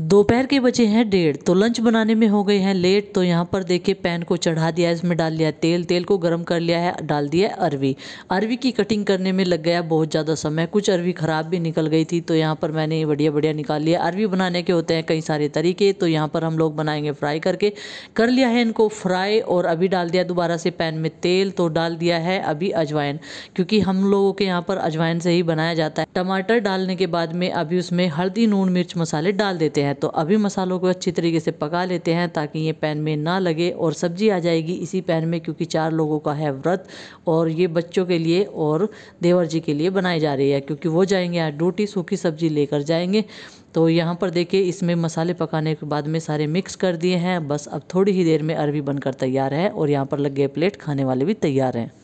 दोपहर के बचे हैं डेढ़ तो लंच बनाने में हो गए हैं लेट तो यहाँ पर देखिए पैन को चढ़ा दिया इसमें डाल लिया तेल तेल को गर्म कर लिया है डाल दिया अरवी अरवी की कटिंग करने में लग गया बहुत ज़्यादा समय कुछ अरवी ख़राब भी निकल गई थी तो यहाँ पर मैंने बढ़िया बढ़िया निकाल लिया अरवी बनाने के होते हैं कई सारे तरीके तो यहाँ पर हम लोग बनाएंगे फ्राई करके कर लिया है इनको फ्राई और अभी डाल दिया दोबारा से पैन में तेल तो डाल दिया है अभी अजवाइन क्योंकि हम लोगों के यहाँ पर अजवाइन से ही बनाया जाता है टमाटर डालने के बाद में अभी उसमें हल्दी नून मिर्च मसाले डाल देते हैं हैं तो अभी मसालों को अच्छी तरीके से पका लेते हैं ताकि ये पैन में ना लगे और सब्ज़ी आ जाएगी इसी पैन में क्योंकि चार लोगों का है व्रत और ये बच्चों के लिए और देवर जी के लिए बनाई जा रही है क्योंकि वो जाएंगे आज ड्यूटी सूखी सब्ज़ी लेकर जाएंगे तो यहाँ पर देखिए इसमें मसाले पकाने के बाद में सारे मिक्स कर दिए हैं बस अब थोड़ी ही देर में अरबी बनकर तैयार है और यहाँ पर लग गए प्लेट खाने वाले भी तैयार हैं